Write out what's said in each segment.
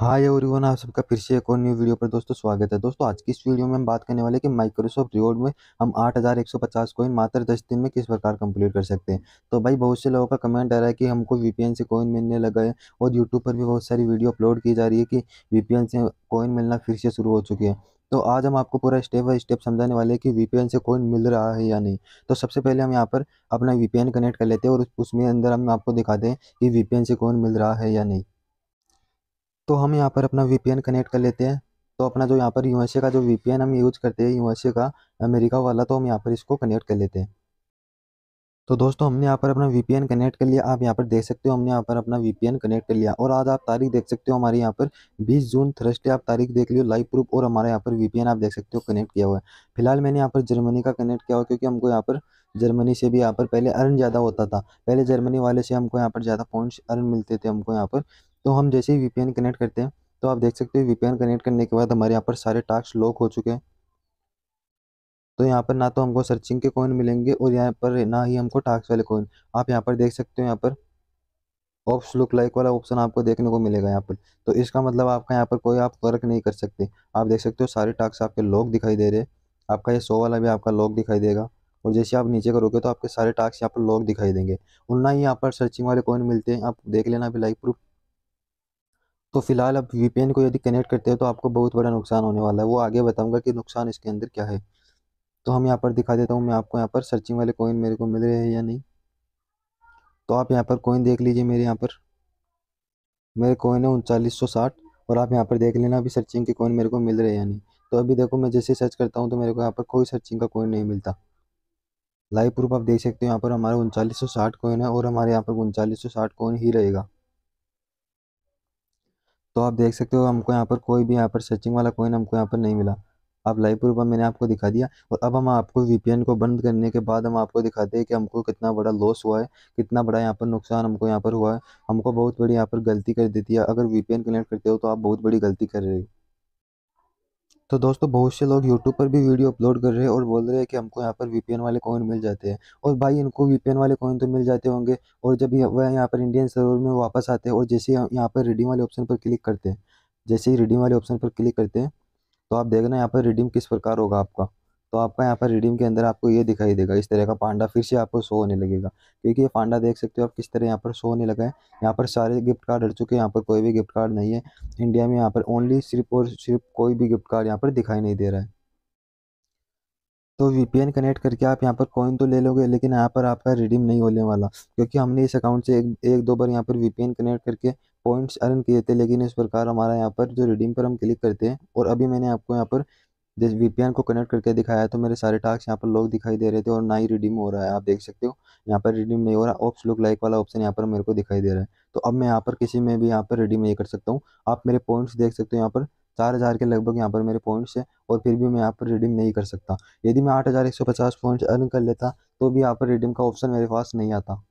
hi everyone आप सबका फिर से एक और न्यू वीडियो पर दोस्तों स्वागत है दोस्तों आज की इस वीडियो में हम बात करने वाले कि माइक्रोसॉफ्ट रिवॉर्ड में हम 8150 कॉइन मात्र 10 दिन में किस प्रकार कंप्लीट कर सकते हैं तो भाई बहुत से लोगों का कमेंट आ रहा है कि हमको वीपीएन से कॉइन मिलने लगा है और यूट्यूब पर भी बहुत सारी वीडियो अपलोड की जा रही है कि वीपीएन से कॉइन मिलना फिर से शुरू हो चुकी है तो आज हम आपको पूरा स्टेप बाई स्टेप समझाने वाले हैं कि वीपीएन से कॉइन मिल रहा है या नहीं तो सबसे पहले हम यहाँ पर अपना वीपीएन कनेक्ट कर लेते हैं और उसमें अंदर हम आपको दिखाते हैं कि वीपीएन से कॉइन मिल रहा है या नहीं तो हम यहाँ पर अपना वी कनेक्ट कर लेते हैं तो अपना जो यहाँ पर यू का जो वी हम यूज़ करते हैं यू का अमेरिका वाला तो हम यहाँ पर इसको कनेक्ट कर लेते हैं तो दोस्तों हमने यहाँ पर अपना वी कनेक्ट कर लिया आप यहाँ पर देख सकते हो हमने यहाँ पर अपना वी कनेक्ट कर लिया और आज आप तारीख देख सकते हो हमारे यहाँ पर 20 जून थर्सडे आप तारीख देख लियो लाइव प्रूफ और हमारे यहाँ पर वी आप देख सकते हो कनेक्ट किया हुआ है फिलहाल मैंने यहाँ पर जर्मनी का कनेक्ट किया हुआ क्योंकि हमको यहाँ पर जर्मनी से भी यहाँ पर पहले अर्न ज़्यादा होता था पहले जर्मनी वाले से हमको यहाँ पर ज़्यादा पॉइंट्स अर्न मिलते थे हमको यहाँ पर तो हम जैसे ही वी कनेक्ट करते हैं तो आप देख सकते हो वी कनेक्ट करने के बाद हमारे यहाँ पर सारे टास्क लॉक हो चुके हैं तो यहाँ पर ना तो हमको सर्चिंग के कॉइन मिलेंगे और यहाँ पर ना ही हमको टास्क वाले कॉइन आप यहाँ पर देख सकते हो यहाँ पर ऑप्स लुक लाइक वाला ऑप्शन आपको देखने को मिलेगा यहाँ पर तो इसका मतलब आपका यहाँ पर कोई आप वर्क नहीं कर सकते आप देख सकते हो सारे टास्क आपके लॉक दिखाई दे रहे हैं आपका ये सो वाला भी आपका लॉक दिखाई देगा और जैसे आप नीचे करोगे तो आपके सारे टास्क यहाँ पर लॉक दिखाई देंगे और ना ही यहाँ पर सर्चिंग वाले कॉइन मिलते हैं आप देख लेना अभी लाइक प्रूफ तो फिलहाल आप वी को यदि कनेक्ट करते हैं तो आपको बहुत बड़ा नुकसान होने वाला है वो आगे बताऊँगा कि नुकसान इसके अंदर क्या है तो हम यहाँ पर दिखा देता हूँ मैं आपको यहाँ पर सर्चिंग वाले कोइन मेरे को मिल रहे हैं या नहीं तो आप यहाँ पर कोइन देख लीजिए मेरे यहाँ पर मेरे कोइन है उनचालीस सौ साठ और आप यहाँ पर देख लेना अभी सर्चिंग के कोइन मेरे को मिल रहे हैं या नहीं तो अभी देखो मैं जैसे सर्च करता हूँ तो मेरे को यहाँ पर कोई सर्चिंग का कोइन नहीं मिलता लाइव प्रूफ आप देख सकते हो यहाँ पर हमारा उनचालीस सौ साठ कोइन है और हमारे यहाँ पर उनचालीस सौ साठ कोइन ही रहेगा तो आप देख सकते हो हमको यहाँ पर कोई भी यहाँ पर सर्चिंग वाला कोइन हमको यहाँ पर नहीं मिला आप लाइव प्रूफ मैंने आपको दिखा दिया और अब हम आपको वीपीएन को बंद करने के बाद हम आपको दिखाते हैं कि हमको कितना बड़ा लॉस हुआ है कितना बड़ा यहाँ पर नुकसान हमको यहाँ पर हुआ है हमको बहुत बड़ी यहाँ पर गलती कर देती है अगर वीपीएन कनेक्ट करते हो तो आप बहुत बड़ी गलती कर रहे हो तो दोस्तों बहुत से लोग यूट्यूब पर भी वीडियो अपलोड कर रहे हैं और बोल रहे हैं कि हमको यहाँ पर वीपीएन वाले कॉइन मिल जाते हैं और भाई इनको वीपीएन वाले कॉइन तो मिल जाते होंगे और जब वह यहाँ पर इंडियन सर्वर में वापस आते हैं और जैसे यहाँ पर रिडीम वाले ऑप्शन पर क्लिक करते हैं जैसे ही रिडीम वाले ऑप्शन पर क्लिक करते हैं तो आप देखना यहाँ पर रिडीम किस प्रकार होगा आपका तो आपका यहाँ पर रिडीम के अंदर आपको ये दिखाई देगा इस तरह का पांडा फिर से आपको शो होने लगेगा क्योंकि ये पांडा देख सकते हो आप किस तरह यहाँ पर शो होने लगा है यहाँ पर सारे गिफ्ट कार्ड हट चुके हैं यहाँ पर कोई भी गिफ्ट कार्ड नहीं है इंडिया में यहाँ पर ओनली सिर्फ और सिर्फ कोई भी गिफ्ट कार्ड यहाँ पर दिखाई नहीं दे रहा है तो वीपीएन कनेक्ट करके आप यहाँ पर कॉइन तो ले लोगे लेकिन यहाँ पर आपका रिडीम नहीं होने वाला क्योंकि हमने इस अकाउंट से एक एक दो बार यहाँ पर वीपीएन कनेक्ट करके पॉइंट्स अर्न किए थे लेकिन इस प्रकार हमारा यहाँ पर जो रिडीम पर हम क्लिक करते हैं और अभी मैंने आपको यहाँ पर जैसे वीपीएन को कनेक्ट करके दिखाया तो मेरे सारे टास्क यहाँ पर लोग दिखाई दे रहे थे और ना ही रिडीम हो रहा है आप देख सकते हो यहाँ पर रिडीम नहीं हो रहा ऑप्स लुक लाइक वाला ऑप्शन यहाँ पर मेरे को दिखाई दे रहा है तो अब मैं यहाँ पर किसी में भी यहाँ पर रिडीम नहीं कर सकता हूँ आप मेरे पॉइंट्स देख सकते हो यहाँ पर चार हज़ार के लगभग यहाँ पर मेरे पॉइंट्स हैं और फिर भी मैं यहाँ पर रिडीम नहीं कर सकता यदि मैं आठ हज़ार एक सौ पचास पॉइंट्स अर्न कर लेता तो भी यहाँ पर रिडीम का ऑप्शन मेरे पास नहीं आता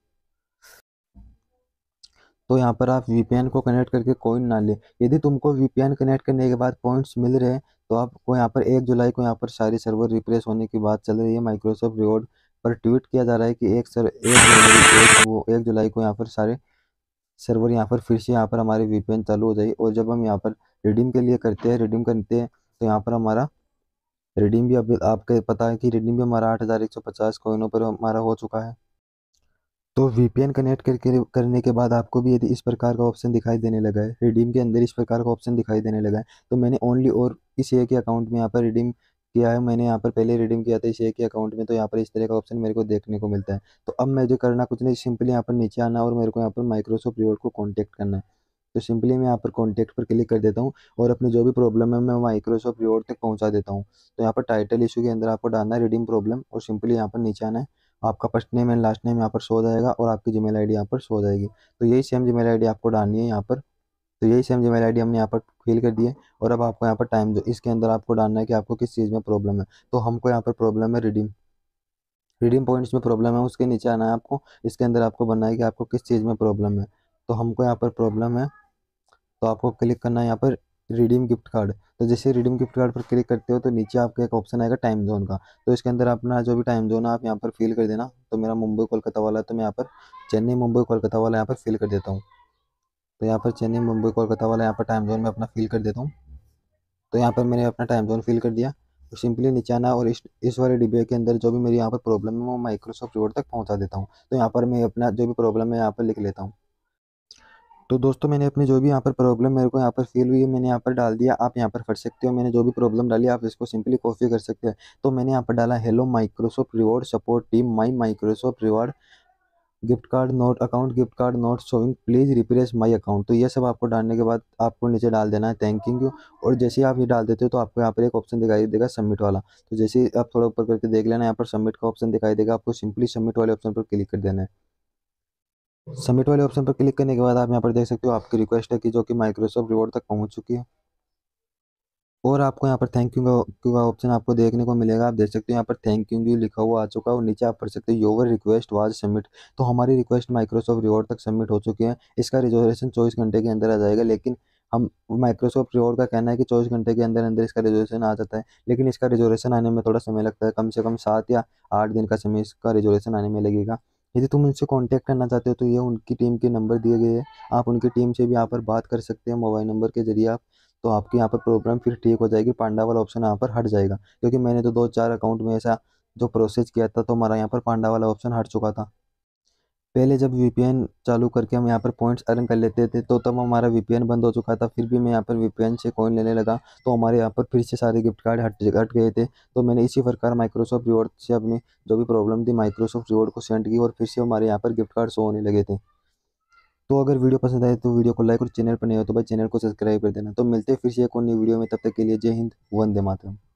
तो यहाँ पर आप वी को कनेक्ट करके कॉइन ना लें यदि तुमको वी कनेक्ट करने के बाद पॉइंट्स मिल रहे हैं तो आपको यहाँ पर एक जुलाई को यहाँ पर सारे सर्वर रिप्लेस होने की बात चल रही है माइक्रोसॉफ्ट रिवॉर्ड पर ट्वीट किया जा रहा है कि एक सर एक जुलाई वो एक जुलाई को यहाँ पर सारे सर्वर यहाँ पर फिर से यहाँ पर हमारे वी चालू हो जाए और जब हम यहाँ पर रिडीम के लिए करते हैं रिडीम करते हैं तो यहाँ पर हमारा रिडीम भी अभी आपके पता है कि रिडीम भी हमारा आठ हज़ार एक सौ पचास कोइनों पर हमारा हो चुका है तो वीपीएन कनेक्ट करके करने के बाद आपको भी यदि इस प्रकार का ऑप्शन दिखाई देने लगा है रिडीम के अंदर इस प्रकार का ऑप्शन दिखाई देने लगा है तो मैंने ओनली और इस एक के अकाउंट में यहाँ पर रिडीम किया है मैंने यहाँ पर पहले रिडीम किया था इस एक के अकाउंट में तो यहाँ पर इस तरह का ऑप्शन मेरे को देखने को मिलता है तो अब मैं जो करना कुछ नहीं सिंपली यहाँ पर नीचे आना और मेरे को यहाँ पर माइक्रोसॉफ्ट रिवॉर्ड को कॉन्टैक्ट करना है तो सिंपली मैं यहाँ पर कॉन्टैक्ट पर क्लिक कर देता हूँ और अपनी जो भी प्रॉब्लम है मैं माइक्रोसॉफ्ट रिवॉर्ड तक पहुँचा देता हूँ तो यहाँ पर टाइटल इशू के अंदर आपको डालना है रिडीम प्रॉब्लम और सिंपली यहाँ पर नीचे आना है आपका first name and last name यहाँ पर शो हो जाएगा और आपकी जीमेल आईडी यहाँ पर शो हो जाएगी तो यही सेम जीमेल आईडी आपको डालनी है यहाँ पर तो यही सेम जीमेल आईडी हमने यहाँ पर फिल कर दी है और अब आपको यहाँ पर टाइम दो इसके अंदर आपको डालना है कि आपको किस चीज़ में प्रॉब्लम है तो हमको यहाँ पर प्रॉब्लम है रिडीम रिडीम पॉइंट्स में प्रॉब्लम है उसके नीचे आना है आपको इसके अंदर आपको बनना है कि आपको किस चीज़ में प्रॉब्लम है तो हमको यहाँ पर प्रॉब्लम है तो आपको क्लिक करना है यहाँ पर रिडीम गिफ्ट कार्ड तो जैसे रिडीम गिफ्ट कार्ड पर क्लिक करते हो तो नीचे आपका एक ऑप्शन आएगा टाइम जोन का तो इसके अंदर अपना जो भी टाइम जोन है आप यहाँ पर फिल कर देना तो मेरा मुंबई कोलकाता वाला है तो मैं यहाँ पर चेन्नई मुंबई कोलकाता वाला यहाँ पर फिल कर देता हूँ तो यहाँ पर चेन्नई मुंबई कोलकाता वाला यहाँ पर टाइम जोन में अपना फिल कर देता हूँ तो यहाँ पर मैंने अपना टाइम जोन फिल कर दिया तो सिंपली नीचे आना और इस इस वाले डिब्बे के अंदर जो भी मेरी यहाँ पर प्रॉब्लम है वो माइक्रोसॉफ्ट वर्ड तक पहुँचा देता हूँ तो यहाँ पर मैं अपना जो भी प्रॉब्लम है यहाँ पर लिख लेता हूँ तो दोस्तों मैंने अपनी जो भी यहाँ पर प्रॉब्लम मेरे को यहाँ पर फील हुई है मैंने यहाँ पर डाल दिया आप यहाँ पर कर सकते हो मैंने जो भी प्रॉब्लम डाली आप इसको सिंपली कॉपी कर सकते हैं तो मैंने यहाँ पर डाला hello Microsoft reward support team my Microsoft reward gift card not account gift card not showing please replace my account तो ये सब आपको डालने के बाद आपको नीचे डाल देना है थैंकिंग यू और जैसे ही आप ये डाल देते हो तो आपको यहाँ पर एक ऑप्शन दिखाई देगा सबमिट वाला तो जैसे ही आप थोड़ा ऊपर करके देख लेना यहाँ पर सबमिट का ऑप्शन दिखाई देगा आपको सिंपली सबमिट वाले ऑप्शन पर क्लिक कर देना है सबमिट वाले ऑप्शन पर क्लिक करने के बाद आप यहाँ पर देख सकते हो आपकी रिक्वेस्ट है कि जो कि माइक्रोसॉफ्ट रिवॉर्ड तक पहुँच चुकी है और आपको यहाँ पर थैंक यू का ऑप्शन आपको देखने को मिलेगा आप देख सकते हो यहाँ पर थैंक यू लिखा हुआ आ चुका है और नीचे आप पढ़ सकते हो योर रिक्वेस्ट वाज सबमिट तो हमारी रिक्वेस्ट माइक्रोसॉफ्ट रिवॉर्ड तक सबमिट हो चुकी है इसका रिजर्वेशन चौबीस घंटे के अंदर आ जाएगा लेकिन हम माइक्रोसॉफ्ट रिवॉर्ड का कहना है कि चौबीस घंटे के अंदर अंदर इसका रिजर्वेशन आ जाता है लेकिन इसका रिजर्वेशन आने में थोड़ा समय लगता है कम से कम सात या आठ दिन का समय इसका रिजर्वेशन आने में लगेगा यदि तुम उनसे कांटेक्ट करना चाहते हो तो ये उनकी टीम के नंबर दिए गए हैं आप उनकी टीम से भी यहाँ पर बात कर सकते हैं मोबाइल नंबर के जरिए आप तो आपके यहाँ पर प्रॉब्लम फिर ठीक हो जाएगी पांडा वाला ऑप्शन यहाँ पर हट जाएगा क्योंकि मैंने तो दो चार अकाउंट में ऐसा जो प्रोसेस किया था तो हमारा यहाँ पर पांडा वाला ऑप्शन हट चुका था पहले जब वी चालू करके हम यहाँ पर पॉइंट्स अर्न कर लेते थे तो तब हमारा वी बंद हो चुका था फिर भी मैं यहाँ पर वी से कॉइन लेने लगा तो हमारे यहाँ पर फिर से सारे गिफ्ट कार्ड हट हट गए थे तो मैंने इसी प्रकार माइक्रोसॉफ्ट रिवॉर्ड से अपनी जो भी प्रॉब्लम थी माइक्रोसॉफ्ट रिवॉर्ड को सेंड की और फिर से हमारे यहाँ पर गिफ्ट कार्ड शो होने लगे थे तो अगर वीडियो पसंद आए तो वीडियो को लाइक और चैनल पर नहीं हो तो भाई चैनल को सब्सक्राइब कर देना तो मिलते हैं फिर से एक और नई वीडियो में तब तक के लिए जय हिंद वंदे मातरम